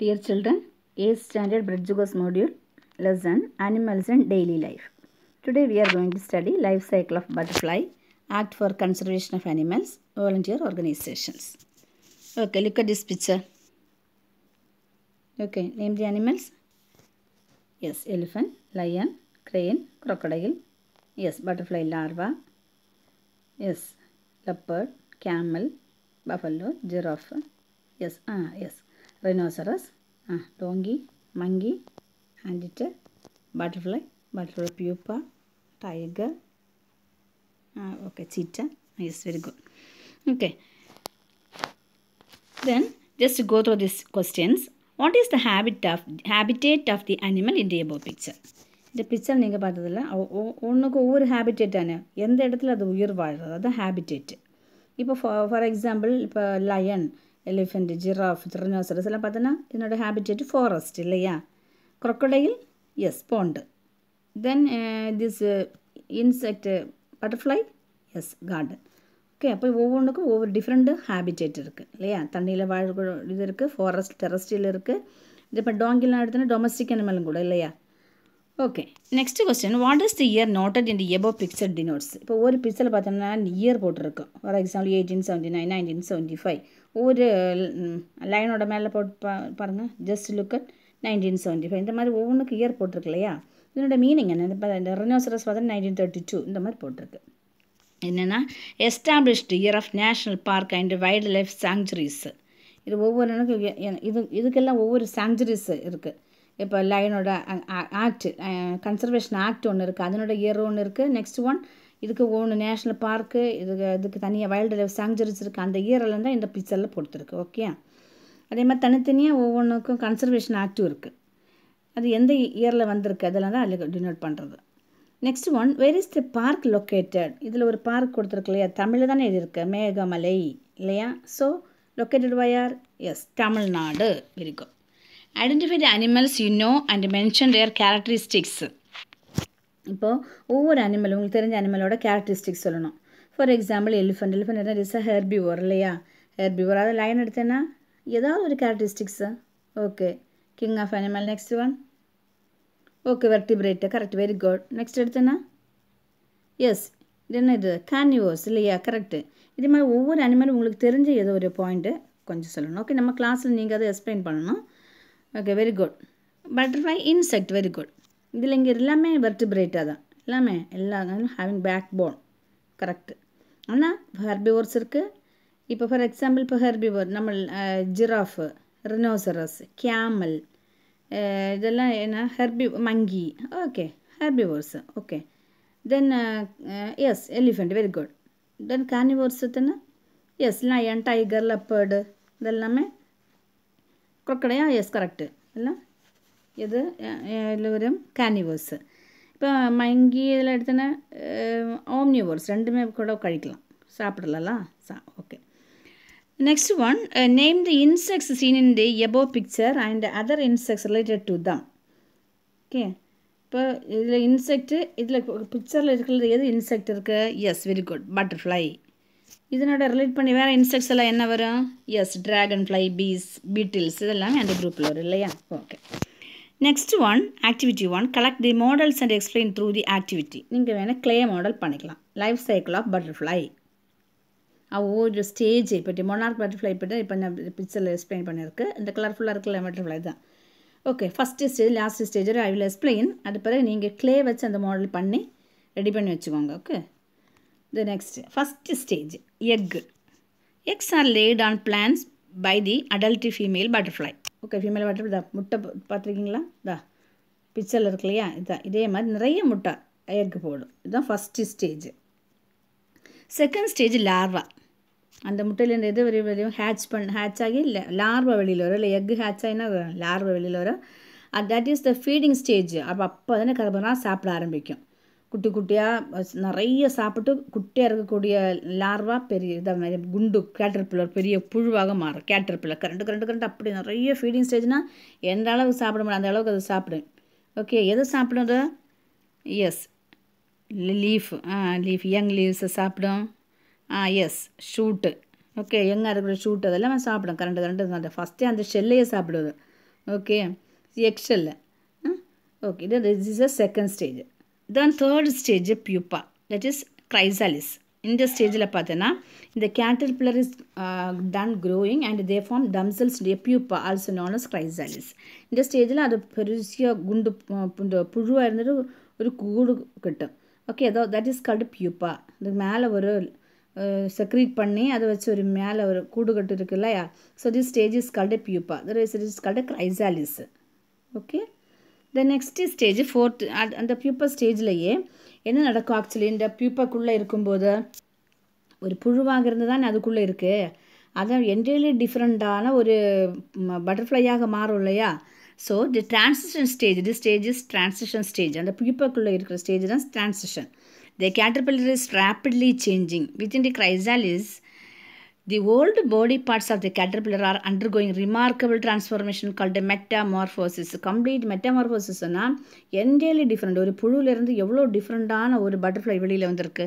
Dear children, A standard Bridjugos module lesson Animals and Daily Life. Today we are going to study life cycle of butterfly, act for conservation of animals, volunteer organizations. Okay, look at this picture. Okay, name the animals. Yes, elephant, lion, crane, crocodile. Yes, butterfly larva. Yes, leopard, camel, buffalo, giraffe. Yes, ah, yes. Rhinoceros ah donkey monkey and it butterfly butterfly pupa tiger ah okay cheetah yes very good okay then just go through these questions what is the habit of habitat of the animal in the above picture இந்த picture நீங்கள் பார்த்ததில்ல ஒன்றுக்கு ஒவ்வொரு habitat தானே எந்த இடத்துல அது உயிர் வாழ்கிறது அது ஹேபிட்டேட் இப்போ ஃபார் ஃபார் எக்ஸாம்பிள் இப்போ லயன் எலிஃபெண்ட் ஜிராஃப் ட்ரினோசரஸ் எல்லாம் பார்த்தோன்னா இதனோட ஹேபிட்டேட் ஃபாரஸ்ட் இல்லையா crocodile is pond then this insect butterfly is garden okay அப்போ ஒவ்வொன்றுக்கும் ஒவ்வொரு டிஃப்ரெண்ட்டு ஹேபிட்டேட் இருக்குது இல்லையா தண்ணியில் வாழ் இது இருக்குது ஃபாரஸ்ட் டெரஸ்டியில் இருக்குது இது இப்போ டாங்கிலாம் எடுத்தோன்னா டொமஸ்டிக் அனிமலும் கூட இல்லையா okay next question what is the year noted in the above picture denotes இப்போ ஒரு பிக்சரில் பார்த்தோம்னா இயர் போட்டிருக்கோம் for example eighteen seventy nine nineteen seventy five ஒவ்வொரு லைனோட மேலே போட்டு பா பாருங்கள் just look at nineteen seventy five இந்த மாதிரி ஒவ்வொன்றுக்கு இயர் போட்டிருக்கு இல்லையா இதனோட மீனிங் என்ன இந்த ரெனோசரஸ் பார்த்தா நைன்டீன் தேர்ட்டி டூ இந்த மாதிரி போட்டிருக்கு என்னென்னா established year of national park and wildlife sanctuaries இது ஒவ்வொரு இது இதுக்கெல்லாம் ஒவ்வொரு சாங்சுரிஸ் இருக்குது இப்போ லைனோட ஆக்ட் கன்சர்வேஷன் ஆக்ட் ஒன்று இருக்குது அதனோட இயர் ஒன்று இருக்குது நெக்ஸ்ட் ஒன் இதுக்கு ஒன்று நேஷ்னல் பார்க்கு இதுக்கு இதுக்கு தனியாக வைல்டு லைஃப் சாங்சுரிஸ் இருக்குது அந்த இயரில் தான் இந்த பிக்சரில் கொடுத்துருக்கு ஓகே அதே மாதிரி தனித்தனியாக ஒவ்வொன்றுக்கும் கன்சர்வேஷன் ஆக்டும் இருக்குது அது எந்த இயரில் வந்திருக்கு அதெல்லாம் தான் அதில் டினோட் பண்ணுறது next one where is the park located இதில் ஒரு பார்க் கொடுத்துருக்கு இல்லையா தமிழில் தானே இது இருக்குது மேகமலை இல்லையா ஸோ லொக்கேட்டட் வை ஆர் எஸ் தமிழ்நாடு இருக்கும் identify the animals you know and mention their characteristics ഇപ്പോൾ ഓരോ അനിമലും உங்களுக்கு தெரிஞ்ச അനിമലോടെ ക്യാരക്ടറിസ്റ്റിക്സ് ചൊല്ലണം for example elephant elephant is a അല്ലയാ ഹെയർ ബ്യൂർ അത് ലൈൻ എടുത്തേനാ ഏതാവും ഒരു characteristics okay king of animal next one okay vertebrate correct very good next എടുത്തേനാ எஸ் என்ன ഇത് கேன்யூவர்ஸ் இல்லையா கரெக்டு இது மாதிரி ஒவ்வொரு அனிமலும் உங்களுக்கு தெரிஞ்ச ஏதோ ஒரு பாயிண்ட்டு கொஞ்சம் சொல்லணும் ஓகே நம்ம கிளாஸில் நீங்கள் அதை எக்ஸ்பிளைன் பண்ணணும் okay very good butterfly insect very good இதில் இங்கே எல்லாமே வெர்டிபிரேட்டாக தான் எல்லாமே எல்லா ஹேவிங் பேக் போன் கரெக்டு ஆனால் ஹெர்பிவோர்ஸ் இருக்குது இப்போ ஃபார் எக்ஸாம்பிள் இப்போ ஹெர்பிவோர் நம்ம ஜிராஃபு ரினோசரஸ் கேமல் இதெல்லாம் என்ன ஹெர்பி monkey okay herbivores okay then yes elephant very good then carnivores ತಾನೆ ಎಸ್ ಲಯನ್ ಟೈಗರ್ ಲಪರ್ಡ್ ಇದೆಲ್ಲಾಮೇ പക്കടയാ യെസ് കറക്റ്റ് അല്ല ഇത് എല്ലാവരും கேனிவர்ஸ் இப்போ மங்கி இதில் எடுத்தோன்னா ஓம்னிவர்ஸ் ரெண்டுமே கூட கழிக்கலாம் சாப்பிடலாம் சா okay next one name the insects seen in the above picture and other insects related to them okay இப்போ இதில் இன்செக்ட் இதில் பிக்சரில் இருக்கிறது எது இன்செக்ட் இருக்குது எஸ் வெரி குட் பட்டர்ஃப்ளை இதனோட ரிலேட் பண்ணி வேறு இன்செக்ட்ஸ் எல்லாம் என்ன வரும் yes dragonfly bees beetles இதெல்லாமே அந்த குரூப்பில் வரும் இல்லையா okay next one activity one collect the models and explain through the activity நீங்கள் வேணால் கிளே மாடல் பண்ணிக்கலாம் லைஃப் சைக்கிள் ஆஃப் பட்டர்ஃப்ளை ஒவ்வொரு ஸ்டேஜ் இப்போ மொனார்க் பட்டர்ஃப்ளை பற்றி இப்போ நான் பிக்சரில் எக்ஸ்பிளைன் பண்ணியிருக்கு இந்த கலர்ஃபுல்லாக இருக்கிற பட்டர்ஃப்ளை தான் okay first stage last stage I will explain அது பிறகு நீங்கள் கிளே வச்சு அந்த மாடல் பண்ணி ரெடி பண்ணி வச்சுக்கோங்க okay the next first stage egg. Eggs are laid on plants by the adult female butterfly okay female butter இதா முட்டை பார்த்துருக்கீங்களா இதா பிக்சரில் இருக்கு இல்லையா இதான் இதே மாதிரி நிறைய முட்டை எக் போடும் இதுதான் first stage second stage larva அந்த முட்டையிலேருந்து எது வெளியே வெளியும் ஹேட்ச் பண் ஹேட்ச் ஆகி இல்லை லார்வா வெளியில் வரும் இல்லை எக்கு ஹேட்ச் ஆகினா லார்வா வெளியில் வரும் that is the feeding stage அப்போ அப்போ தானே கருப்பெல்லாம் சாப்பிட ஆரம்பிக்கும் குட்டி குட்டியாக நிறைய சாப்பிட்டு குட்டியாக இருக்கக்கூடிய லார்வா பெரிய இதாக குண்டு குண்டு கேட்டர்பில்லர் பெரிய புழுவாக மாறும் கேட்டர்பில்லர் கரண்ட்டு கரண்டு கரண்ட் அப்படி நிறைய ஃபீடிங் ஸ்டேஜ்னால் எந்த அளவுக்கு சாப்பிட முடியும் அந்த அளவுக்கு அது சாப்பிடும் ஓகே எதை சாப்பிடுறது yes leaf ah leaf young லீவ்ஸை சாப்பிடும் ஆ எஸ் ஷூட்டு ஓகே யங்காக இருக்கிற ஷூட் அதெல்லாம் சாப்பிடும் கரண்டு கரண்டு அந்த ஃபஸ்ட்டே அந்த ஷெல்லையே சாப்பிடுவது ஓகே எக் ஷெல்லை ஓகே இது is a second stage then third stage pupa that is chrysalis இந்த ஸ்டேஜில் பார்த்தோன்னா இந்த caterpillar is done growing and they form themselves pupa also known as chrysalis இந்த ஸ்டேஜிൽ അത് പെരുസിയ ഗുണ്ട് പുഴുവായിരുന്നൊരു ഒരു കൂട് കിട്ടും ஓகே ஏதோ தட் இஸ் கால்டு பியூப்பா இது மேலே ஒரு செக்ரீட் பண்ணி அதை வச்சு ஒரு மேலே ஒரு கூடுகட்டு இருக்கு இல்லையா so this stage is called pupa this is called chrysalis okay the next stage fourth அந்த பியூப்பர் ஸ்டேஜ்லேயே என்ன நடக்கும் ஆக்சுவலி இந்த பியூப்பக்குள்ளே இருக்கும்போது ஒரு புழுவாக இருந்து தான் அதுக்குள்ளே இருக்குது அதான் என்டையர்லி டிஃப்ரெண்ட்டான ஒரு பட்டர்ஃப்ளையாக மாறும் இல்லையா so the transition stage the stage is transition stage அந்த பியூப்பக்குள்ளே இருக்கிற ஸ்டேஜ் தான் transition the caterpillar is rapidly changing within the chrysalis is the The old body parts of the are are undergoing remarkable transformation called metamorphosis. Complete மெட்டமார்ஃபோசிஸ்னால் entirely different ஒரு புழுவிலேருந்து எவ்வளோ டிஃப்ரெண்ட்டான ஒரு பட்டர்ஃப்ளை வெளியில் வந்திருக்கு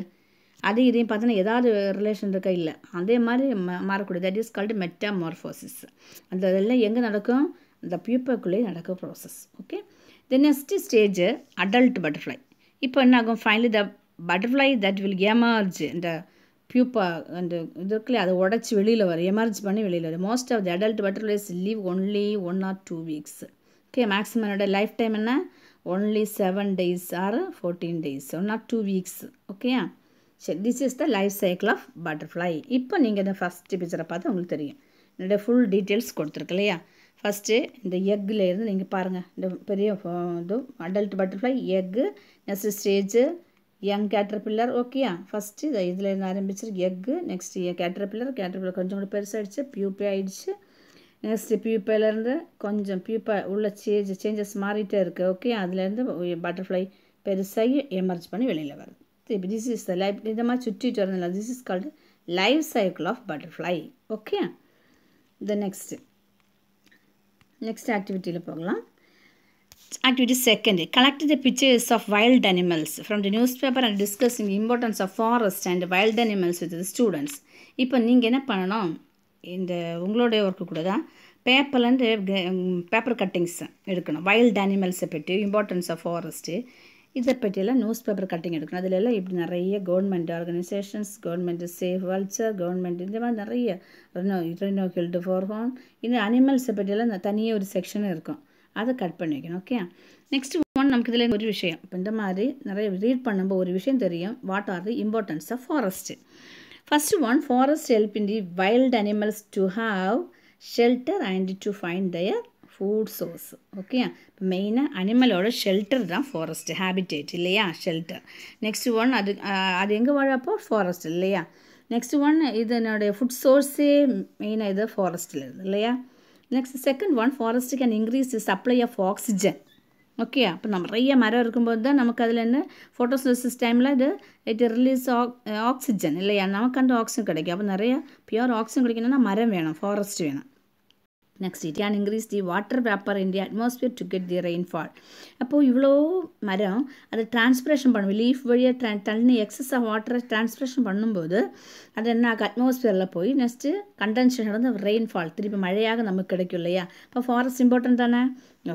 அது இதையும் பார்த்தோன்னா ஏதாவது ரிலேஷன் இருக்கா இல்லை அதே மாதிரி மாறக்கூடிய தட் இஸ் கால்டு மெட்டாமார்ஃபோசிஸ் அந்த இதெல்லாம் எங்கே நடக்கும் அந்த பியூப்பைக்குள்ளேயே நடக்கும் process okay the next stage adult butterfly இப்போ என்ன ஆகும் finally the butterfly that will emerge இந்த பியூப்பா அந்த இது இருக்குல்லையே அதை உடச்சி வெளியில் வரும் எமர்ஜ் பண்ணி வெளியில் வரும் most of the adult butterflies live only one or two weeks okay maximum என்னோட லைஃப் டைம் என்ன only seven days or fourteen days one or two weeks ஓகேயா சரி this is the life cycle of butterfly இப்போ நீங்கள் இந்த first பிக்சரை பார்த்து உங்களுக்கு தெரியும் என்னுடைய ஃபுல் டீட்டெயில்ஸ் கொடுத்துருக்கு இல்லையா ஃபஸ்ட்டு இந்த எக்கில் இருந்து நீங்கள் பாருங்கள் இந்த பெரிய இது adult butterfly egg next stage young caterpillar ஓகேயா ஃபஸ்ட்டு இதை இதில் இருந்து எக்கு நெக்ஸ்ட் கேட்டர்பில்லர் கேட்டர்பில்லர் கொஞ்சம் கூட பெருசாகிடுச்சு பியூப்பே ஆகிடுச்சு நெக்ஸ்ட்டு பியூப்பையிலேருந்து கொஞ்சம் பியூப்பை உள்ள சேஞ்ச் சேஞ்சஸ் மாறிட்டே இருக்குது ஓகே அதுலேருந்து பட்டர்ஃப்ளை oh, பெருசாகி எமர்ஜ் பண்ணி வெளியில் வருது இப்போ திஸ் இஸ் த லைஃப் இந்த மாதிரி சுற்றிட்டு வரதில்ல this is called life cycle of butterfly okay the next next ஆக்டிவிட்டியில் போகலாம் activity second collect the pictures of wild animals from the newspaper and discussing importance of forest and wild animals with the students. இப்போ நீங்கள் என்ன பண்ணணும் இந்த உங்களுடைய work கூட தான் பேப்பர் அண்டு பேப்பர் கட்டிங்ஸ் எடுக்கணும் வைல்ட் அனிமல்ஸை பற்றி இம்பார்ட்டன்ஸ் ஆஃப் ஃபாரஸ்ட்டு இதை பற்றியெல்லாம் நியூஸ் பேப்பர் கட்டிங் எடுக்கணும் அதில் எல்லாம் இப்படி நிறைய government organisations government safe vulture government இந்த மாதிரி நிறைய ரெனோ ரெனோ ஹில்டு ஃபோர்ஹோன் இந்த அனிமல்ஸை பற்றியெல்லாம் தனியே ஒரு செக்ஷன் இருக்கும் அதை கட் பண்ணி வைக்கணும் ஓகே நெக்ஸ்ட் ஒன் நமக்கு இதில் ஒரு விஷயம் இப்போ இந்த மாதிரி நிறைய ரீட் பண்ணும்போது ஒரு விஷயம் தெரியும் what are the importance of forest first one forest help in the wild animals to have shelter and to find their food source okay இப்போ மெயினாக அனிமலோட ஷெல்டர் தான் ஃபாரஸ்ட் ஹேபிடேட் இல்லையா ஷெல்டர் நெக்ஸ்ட் ஒன் அது அது எங்கே வாழப்போ ஃபாரஸ்ட் இல்லையா நெக்ஸ்ட் ஒன் இது என்னுடைய ஃபுட் சோர்ஸே மெயினாக இது ஃபாரஸ்ட்டில் இருக்குது இல்லையா next second one forest can increase the supply of oxygen okay അപ്പോൾ നിറയെ മരം ഇരിക്കുമ്പോൾ தான் നമുക്ക് അതിல் என்ன ஃபோட்டோசிலிசிஸ் டைமில் இது இட் ரிலீஸ் ஆக்சிஜன் இல்லையா நமக்கு அந்த ஆக்சிஜன் கிடைக்கும் அப்போ நிறைய பியூர் ஆக்சிஜன் கிடைக்கணும்னா மரம் வேணும் ஃபாரஸ்ட் வேணும் next it can increase the water vapour in the atmosphere to get the rainfall அப்போது இவ்வளோ மரம் அதை டிரான்ஸ்பிரேஷன் பண்ணும் லீஃப் வழியாக ட்ரா தண்ணி எக்ஸஸ் ஆஃப் வாட்டரை டிரான்ஸ்பிரேஷன் பண்ணும்போது அது என்ன அட்மாஸ்பியரில் போய் நெக்ஸ்ட்டு கண்டென்ஷன் நடந்து ரெயின்ஃபால் திருப்பி மழையாக நமக்கு கிடைக்கும் இல்லையா இப்போ ஃபாரஸ்ட் இம்பார்ட்டன்ட் தானே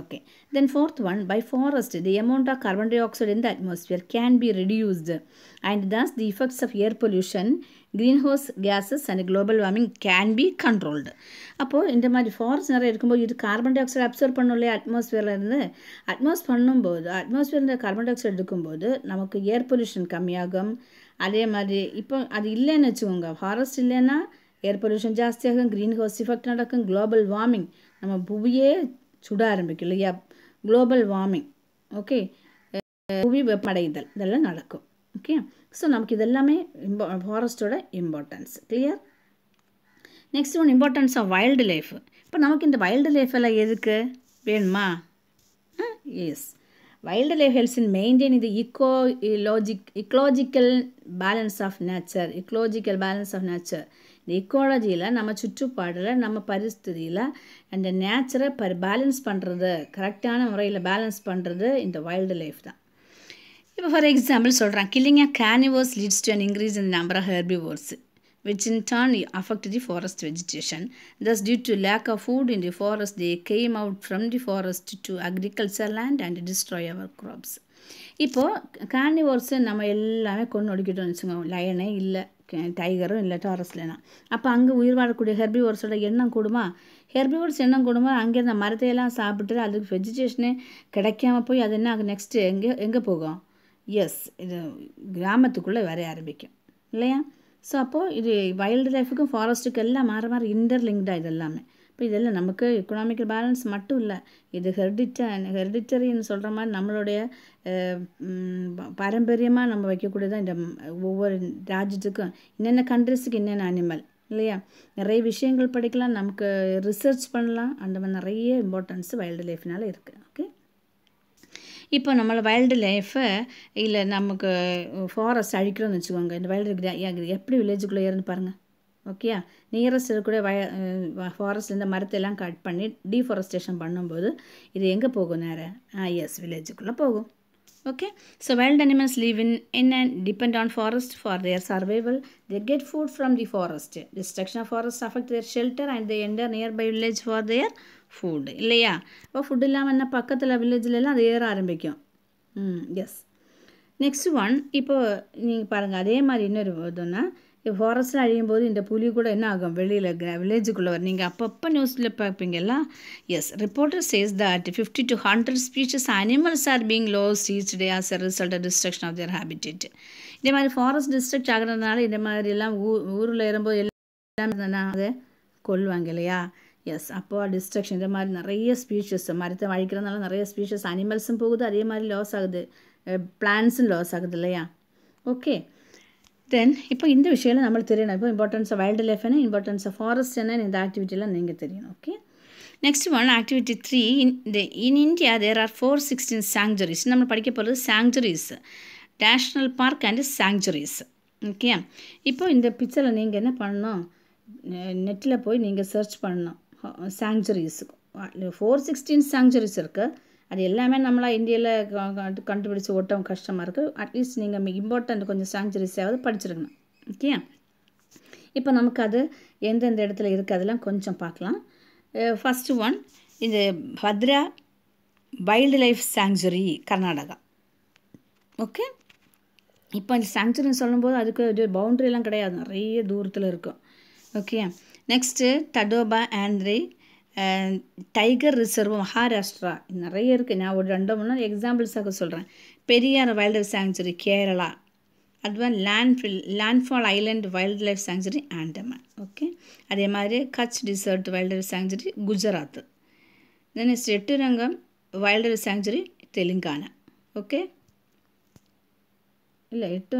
okay then fourth one by forest the amount of carbon dioxide in the atmosphere can be reduced and thus the effects of air pollution greenhouse gases and global warming can be controlled അപ്പോൾ இந்த மாதிரி forest நிறைய இருக்கும்போது இது carbon di oxide observe பண்ணும் இல்லையா அட்மாஸ்ஃபியர்லேருந்து Atmos பண்ணும்போது அட்மாஸ்ஃபியர்லேருந்து carbon di oxide எடுக்கும்போது நமக்கு ஏர் பொல்யூஷன் கம்மியாகும் அதே மாதிரி இப்போ அது இல்லைன்னு வச்சுக்கோங்க ஃபாரஸ்ட் இல்லைன்னா ஏர் பொல்யூஷன் ஜாஸ்தியாகும் க்ரீன் ஹவுஸ் இஃபெக்ட் நடக்கும் குளோபல் வார்மிங் நம்ம புவியே சுட ஆரம்பிக்கும் இல்லையா குளோபல் வார்மிங் ஓகே புவி வெப்படைதல் இதெல்லாம் நடக்கும் ஓகே ஸோ நமக்கு இதெல்லாமே இம்பா ஃபாரஸ்ட்டோட importance clear next one importance of wildlife இப்போ நமக்கு இந்த வைல்டு லைஃப் எல்லாம் எதுக்கு வேணுமா yes wildlife helps in maintain இது ecologic ecological balance of nature ecological balance of nature இந்த இக்கோலஜியில் நம்ம சுற்றுப்பாடில் நம்ம பரிஸ்தியில் அந்த நேச்சரை பர் பேலன்ஸ் பண்ணுறது கரெக்டான முறையில் பேலன்ஸ் பண்ணுறது இந்த வைல்டு லைஃப் தான் இப்போ ஃபார் எக்ஸாம்பிள் சொல்கிறான் killing a carnivores leads to an increase in number of herbivores which in turn affect the forest vegetation thus due to lack of food in the forest the came out from the forest to agriculture land and destroy our crops இப்போது carnivores நம்ம எல்லாமே கொண்டு ஒடுக்கிட்டோம்னு வச்சுக்கோங்க லயனே இல்லை டைகரும் இல்லை டாரஸ்லனா அப்போ அங்கே உயிர் வாழக்கூடிய ஹெர்பி வேர்ஸோட எண்ணம் கூடுமா வேர்ஸ் எண்ணம் கூடுமா அங்கே இருந்த மரத்தையெல்லாம் சாப்பிட்டு அதுக்கு வெஜிடேஷனே கிடைக்காம போய் அது என்ன நெக்ஸ்ட்டு எங்கே எங்கே போகும் எஸ் இது கிராமத்துக்குள்ளே வரைய ஆரம்பிக்கும் இல்லையா ஸோ அப்போது இது வைல்டு லைஃபுக்கும் ஃபாரஸ்ட்டுக்கு எல்லாம் மாற மாற இன்டர்லிங்க்டாக இது எல்லாமே இப்போ இதெல்லாம் நமக்கு எக்கனாமிக்கல் பேலன்ஸ் மட்டும் இல்லை இது ஹெரிடிட்ட ஹெரிடிட்டரின்னு சொல்கிற மாதிரி நம்மளுடைய பாரம்பரியமாக நம்ம வைக்கக்கூடியதான் இந்த ஒவ்வொரு ராஜ்யத்துக்கும் என்னென்ன கண்ட்ரிஸுக்கு என்னென்ன அனிமல் இல்லையா நிறைய விஷயங்கள் படிக்கலாம் நமக்கு ரிசர்ச் பண்ணலாம் அந்த மாதிரி நிறைய இம்பார்ட்டன்ஸ் வைல்டு லைஃப்னால இருக்குது ஓகே இப்போ நம்மளை வைல்டு லைஃபை இல்லை நமக்கு ஃபாரஸ்ட் அழிக்கிறோன்னு வச்சுக்கோங்க இந்த வைல்டு எப்படி வில்லேஜுக்குள்ளே இருந்து பாருங்கள் ஓகேயா நியரஸ்ட் இருக்கக்கூடிய வய ஃபாரஸ்ட்லேருந்து மரத்தெல்லாம் கட் பண்ணி டீஃபாரஸ்டேஷன் பண்ணும்போது இது எங்கே போகும் நேரம் ஆ எஸ் வில்லேஜுக்குள்ளே போகும் okay so wild animals live in in and depend on forest for their survival they get food from the forest destruction of forest affect their shelter and they near by village for their food இல்லையா அப்போ food இல்லாமல் என்ன பக்கத்தில் வில்லேஜ்லலாம் அது ஏற ஆரம்பிக்கும் ம் yes next one இப்போ நீங்கள் பாருங்கள் அதே மாதிரி இன்னொரு இதுன்னா இப்போ ஃபாரஸ்ட்டில் அழியும் போது இந்த புலி கூட என்ன ஆகும் வெளியில் வில்லேஜுக்குள்ளே வரும் நீங்கள் அப்பப்போ நியூஸில் பார்ப்பீங்களா yes reporter says that fifty to hundred species animals are being lose each as a result destruction of their habitat இதே மாதிரி ஃபாரஸ்ட் டிஸ்ட்ரக்ட் ஆகிறதுனால இதே மாதிரிலாம் ஊ ஊரில் ஏறும்போது எல்லாம் அது கொள்வாங்க இல்லையா எஸ் அப்போ டிஸ்ட்ரக்ஷன் இந்த மாதிரி நிறைய ஸ்பீஷஸ் மரத்தை அழிக்கிறதுனால நிறைய ஸ்பீஷஸ் அனிமல்ஸும் போகுது அதே மாதிரி லாஸ் ஆகுது பிளான்ஸும் லாஸ் ஆகுது இல்லையா ஓகே தென் இப்போ இந்த விஷயம்லாம் நம்ம தெரியணும் இப்போ இம்பார்ட்டன்ஸ் ஆஃப் வைல்டு லைஃப் என்ன இம்பார்ட்டன்ஸ் ஆஃப் ஃபாரஸ்ட் என்ன இந்த ஆக்டிவிட்டிலாம் நீங்கள் தெரியணும் okay next one activity three in the in India there are four sixteen sanctuaries நம்ம படிக்க போகிறது sanctuaries national park and sanctuaries okay இப்போ இந்த பிக்சரில் நீங்கள் என்ன பண்ணணும் நெட்டில் போய் நீங்கள் சர்ச் பண்ணணும் சாங்சுரிஸ் ஃபோர் சிக்ஸ்டீன் சாங்சுரிஸ் இருக்குது அது எல்லாமே நம்மளா இந்தியாவில் கண்டுபிடிச்சி ஓட்டம் கஷ்டமாக இருக்குது அட்லீஸ்ட் நீங்கள் இம்பார்ட்டண்ட் கொஞ்சம் சாங்சுரிஸாவது படிச்சிருக்கணும் ஓகே இப்போ நமக்கு அது எந்தெந்த இடத்துல இருக்குது அதெல்லாம் கொஞ்சம் பார்க்கலாம் ஃபஸ்ட்டு ஒன் இந்த Bhadra wildlife sanctuary Karnataka okay இப்போ இந்த சாங்சுரின்னு சொல்லும்போது அதுக்கு பவுண்ட்ரிலாம் கிடையாது நிறைய தூரத்தில் இருக்கும் okay next Tadoba Andhari tiger reserve Maharashtra நிறைய இருக்குது நான் ஒரு ரெண்டு மூணு எக்ஸாம்பிள்ஸாக சொல்கிறேன் Periyar wildlife sanctuary Kerala அதுவா landfill landfall island wildlife sanctuary Andaman okay அதே மாதிரி Kutch desert wildlife sanctuary Gujarat then Srirangam wildlife sanctuary Telangana okay இல்லை எட்டு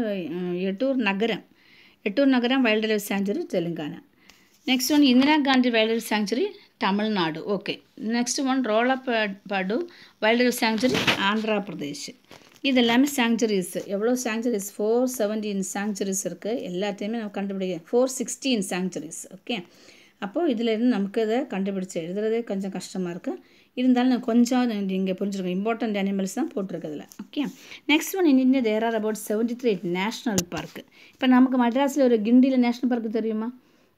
Eturnagaram Eturnagaram wildlife sanctuary Telangana next one Indira Gandhi life sanctuary Tamil Nadu okay next one Rollapadu wild wildlife sanctuary Andhra Pradesh இது எல்லாமே sanctuaries எவ்வளோ sanctuaries four seventeen sanctuaries இருக்குது எல்லாத்தையுமே நம்ம கண்டுபிடிக்க ஃபோர் சிக்ஸ்டீன் சாங்சுரிஸ் ஓகே அப்போது இதிலேருந்து நமக்கு இதை கண்டுபிடிச்சி எழுதுறதே கொஞ்சம் கஷ்டமாக இருக்குது இருந்தாலும் நான் கொஞ்சம் இங்கே புரிஞ்சுருக்கோம் இம்பார்ட்டண்ட் அனிமல்ஸ் தான் போட்டிருக்கிறதுல okay next one in India there are about seventy three national park இப்போ நமக்கு மட்ராஸில் ஒரு கிண்டியில் நேஷ்னல் பார்க் தெரியுமா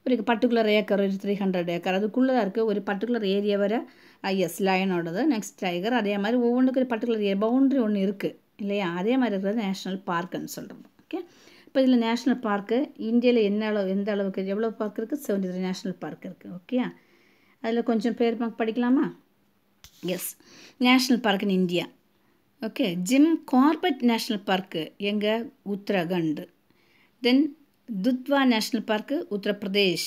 ஒரு பர்டிகுலர் ஏக்கர் ஒரு த்ரீ ஹண்ட்ரட் ஏக்கர் அதுக்குள்ளே இருக்குது ஒரு பர்டிகுலர் ஏரியா வர எஸ் லயனோடது நெக்ஸ்ட் டைகர் அதே மாதிரி ஒவ்வொன்றுக்கு ஒரு பர்டிகுலர் பவுண்ட்ரி ஒன்று இருக்குது இல்லையா அதே மாதிரி இருக்கிறது நேஷ்னல் பார்க்குன்னு சொல்கிறோம் ஓகே இப்போ இதில் நேஷ்னல் பார்க்கு இந்தியாவில் என்ன அளவு எந்த அளவுக்கு எவ்வளோ பார்க் இருக்குது செவன்டி த்ரீ நேஷனல் பார்க் இருக்குது ஓகே அதில் கொஞ்சம் பேர் படிக்கலாமா yes national park in India okay Jim Corbett national park எங்கே Uttarakhand then Dudhwa national park Uttar Pradesh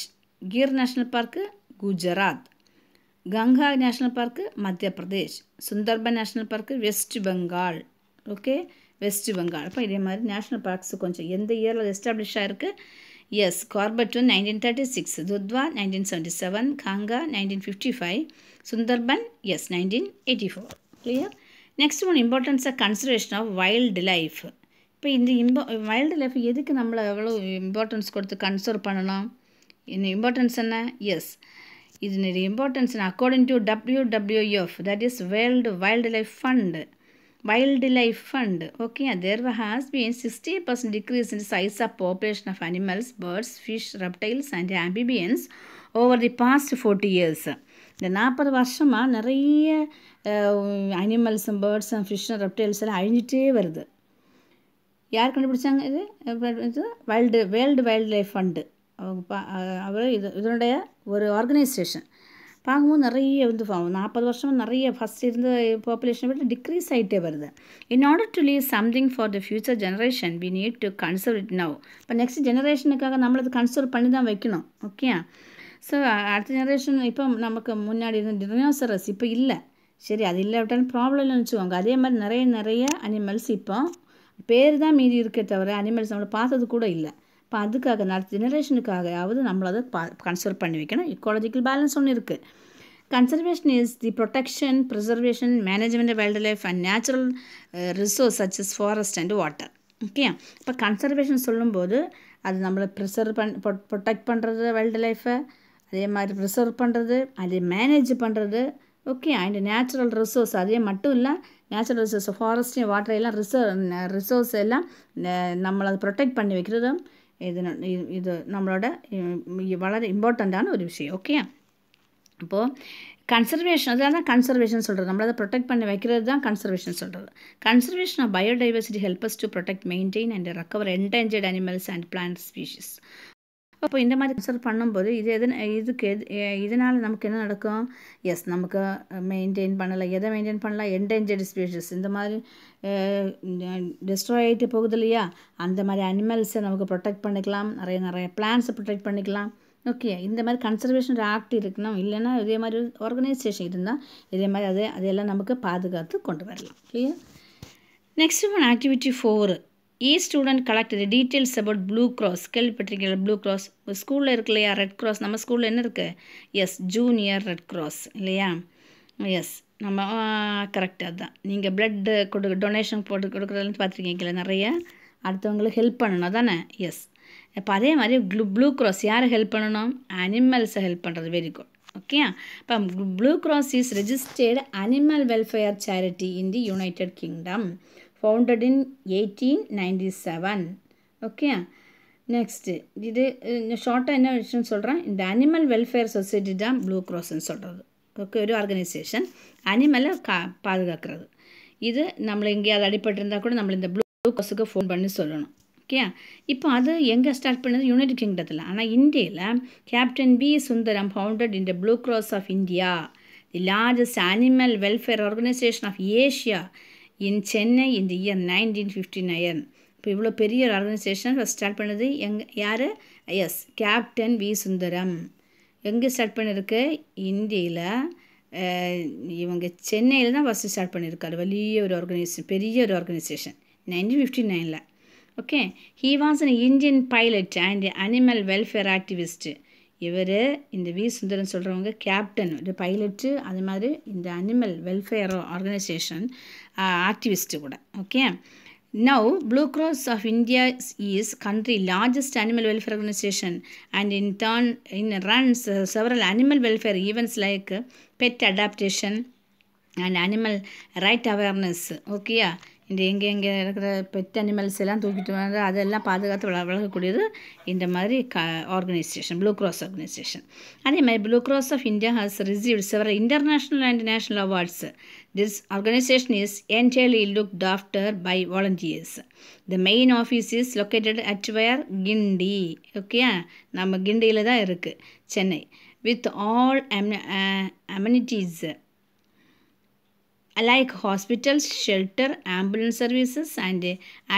Gir national park Gujarat Ganga national park Madhya Pradesh Sundarban national park West Bengal okay West Bengal அப்போ இதே மாதிரி நேஷ்னல் பார்க்ஸ் கொஞ்சம் எந்த இயரில் எஸ்டாப்ளிஷ் ஆகிருக்கு எஸ் கார்பட்டூன் nineteen thirty six Dudhwa nineteen seventy seven Ganga nineteen fifty five Sundarban yes nineteen eighty four clear next one importance of conservation of wildlife இப்போ இந்த இம்பா வைல்டு லைஃப் எதுக்கு நம்மளை எவ்வளோ இம்பார்ட்டன்ஸ் கொடுத்து கன்சர்வ் பண்ணலாம் இந்த இம்பார்ட்டன்ஸ் என்ன எஸ் இது நிறைய importance according to W WWF that is world wildlife fund wildlife fund okay there has been sixty percent decrease in size of population of animals birds fish reptiles and amphibians over the past forty years இந்த நாற்பது வருஷமாக நிறைய அனிமல்ஸும் பேர்ட்ஸும் ஃபிஷ்ஷும் reptiles எல்லாம் அழிஞ்சிட்டே வருது யார் கண்டுபிடிச்சாங்க இது இது wild world wildlife fund அவங்க அவர் இது இதனுடைய ஒரு ஆர்கனைசேஷன் பார்க்கும்போது நிறைய வந்து நாற்பது வருஷமாக நிறைய ஃபஸ்ட் இருந்த பாப்புலேஷன் விட டிக்ரீஸ் ஆகிட்டே வருது in order to leave something for the future generation we need to conserve it now இப்போ நெக்ஸ்ட் ஜெனரேஷனுக்காக நம்மளது கன்சர்வ் பண்ணி தான் வைக்கணும் ஓகே ஸோ அடுத்த ஜெனரேஷன் இப்போ நமக்கு முன்னாடி இருந்த டினோசரஸ் இப்போ இல்லை சரி அது இல்லை விட்டாலும் ப்ராப்ளம் இல்லைன்னு வச்சுக்கோங்க அதே மாதிரி நிறைய நிறைய அனிமல்ஸ் இப்போ பேர் தான் மீதி இருக்கே தவிர அனிமல்ஸ் நம்மளை பார்த்தது கூட இல்லை இப்போ அதுக்காக அடுத்த ஜெனரேஷனுக்காகவது நம்மளை அதை பா கன்சர்வ் பண்ணி வைக்கணும் இக்காலஜிக்கல் பேலன்ஸ் ஒன்று இருக்குது conservation is the protection preservation management of wildlife and natural resource such is forest and water okay இப்போ கன்சர்வேஷன் சொல்லும்போது அது நம்மளை ப்ரிசர்வ் பண் ப்ரொடெக்ட் பண்ணுறது வைல்டு லைஃப்பை அதே மாதிரி ப்ரிசர்வ் பண்ணுறது அதை மேனேஜ் பண்ணுறது ஓகே அண்ட் நேச்சுரல் ரிசோர்ஸ் அதே மட்டும் இல்லை நேச்சுரல் ரிசோர்ஸ் ஃபாரஸ்ட்டையும் எல்லாம் ரிசர்வ் ரிசோர்ஸ் எல்லாம் நம்மளை அதை ப்ரொடெக்ட் பண்ணி வைக்கிறதும் இது இது நம்மளோட வளர இம்பார்ட்டண்ட்டான ஒரு விஷயம் ஓகே இப்போது கன்சர்வேஷன் அதில் தான் கன்சர்வேஷன் சொல்கிறது நம்மளை அதை ப்ரொடெக்ட் பண்ணி வைக்கிறது தான் கன்சர்வேஷன் சொல்கிறது conservation of biodiversity helps to protect maintain and recover endangered animals and plant species அப்போ இந்த மாதிரி கன்சல்ட் பண்ணும்போது இது எது இதுக்கு எது இதனால் நமக்கு என்ன நடக்கும் எஸ் நமக்கு மெயின்டைன் பண்ணலாம் எதை மெயின்டைன் பண்ணலாம் என்டேஞ்சர்டு ஸ்பீஷஸ் இந்த மாதிரி டிஸ்ட்ராய் ஆகிட்டு போகுது இல்லையா அந்த மாதிரி அனிமல்ஸை நமக்கு ப்ரொடெக்ட் பண்ணிக்கலாம் நிறைய நிறைய பிளான்ஸை ப்ரொடெக்ட் பண்ணிக்கலாம் ஓகே இந்த மாதிரி கன்சர்வேஷன் ஆக்ட் இருக்கணும் இல்லைன்னா இதே மாதிரி ஆர்கனைசேஷன் இருந்தால் இதே மாதிரி அதே அதையெல்லாம் நமக்கு பாதுகாத்து கொண்டு வரலாம் இல்லையா நெக்ஸ்ட் ஒன் ஆக்டிவிட்டி ஃபோரு இ student collector details about blue cross கேள்விப்பட்டிருக்கீங்களா ப்ளூ கிராஸ் ஸ்கூலில் இருக்கு இல்லையா ரெட் கிராஸ் நம்ம ஸ்கூலில் என்ன இருக்குது எஸ் ஜூனியர் ரெட் கிராஸ் இல்லையா எஸ் நம்ம கரெக்ட் அதுதான் நீங்கள் பிளட்டு கொடு டொனேஷன் போட்டு கொடுக்குறதுலேருந்து பார்த்துருக்கீங்களா நிறைய அடுத்தவங்களுக்கு ஹெல்ப் பண்ணணும் தானே எஸ் இப்போ அதே மாதிரி ப்ளூ ப்ளூ கிராஸ் யாரை ஹெல்ப் பண்ணணும் அனிமல்ஸை ஹெல்ப் பண்ணுறது வெரி குட் ஓகே இப்போ blue cross is registered animal welfare charity in the United Kingdom founded in 1897 okay next இது ஷார்ட்டாக என்ன விஷயம்னு சொல்கிறேன் இந்த அனிமல் வெல்ஃபேர் சொசைட்டி தான் ப்ளூ க்ராஸ்ன்னு சொல்கிறது ஓகே ஒரு ஆர்கனைசேஷன் அனிமலை கா பாதுகாக்கிறது இது நம்மளை எங்கேயாவது அடிபட்டிருந்தால் கூட நம்மளை இந்த ப்ளூ க்ராஸுக்கு ஃபோன் பண்ணி சொல்லணும் ஓகே இப்போ அது எங்கே ஸ்டார்ட் பண்ணது யுனைடெட் கிங்டத்தில் ஆனால் இந்தியில் captain P Sundaram founded in the blue cross of India the largest animal welfare organisation of Asia in Chennai இந்த இயர் நைன்டீன் ஃபிஃப்டி நயன் இப்போ இவ்வளோ பெரிய ஒரு ஆர்கனைசேஷன் ஃபஸ்ட் ஸ்டார்ட் பண்ணது எங் யார் எஸ் கேப்டன் வி சுந்தரம் எங்கே ஸ்டார்ட் பண்ணியிருக்கு இந்தியில் இவங்க சென்னையில் தான் ஃபஸ்ட்டு ஸ்டார்ட் பண்ணியிருக்காரு வலிய ஒரு ஆர்கனைசேஷன் பெரிய ஒரு ஆர்கனைசேஷன் நைன்டீன் ஃபிஃப்டி நைனில் okay he was an Indian pilot and animal welfare activist இவர் இந்த வி சுந்தரன் சொல்கிறவங்க கேப்டன் ஒரு பைலட்டு அது மாதிரி இந்த animal welfare organisation activist okay now, Blue Cross of India is country largest animal welfare organization and in turn in runs uh, several animal welfare events like pet adaptation and animal right awareness. Okay, yeah. இந்த எங்கே எங்கே இருக்கிற pet animals எல்லாம் தூக்கிட்டு வந்து அதெல்லாம் பாதுகாத்து வள வளர்க்கக்கூடியது இந்த மாதிரி க ஆர்கனைசேஷன் ப்ளூ க்ராஸ் ஆர்கனைசேஷன் அதே மாதிரி blue cross of India has received several international and national awards this organisation is entirely look after by volunteers the main office is located at where Guindy okay நம்ம கிண்டியில் தான் இருக்குது Chennai with all um amenities like hospitals shelter ambulance services and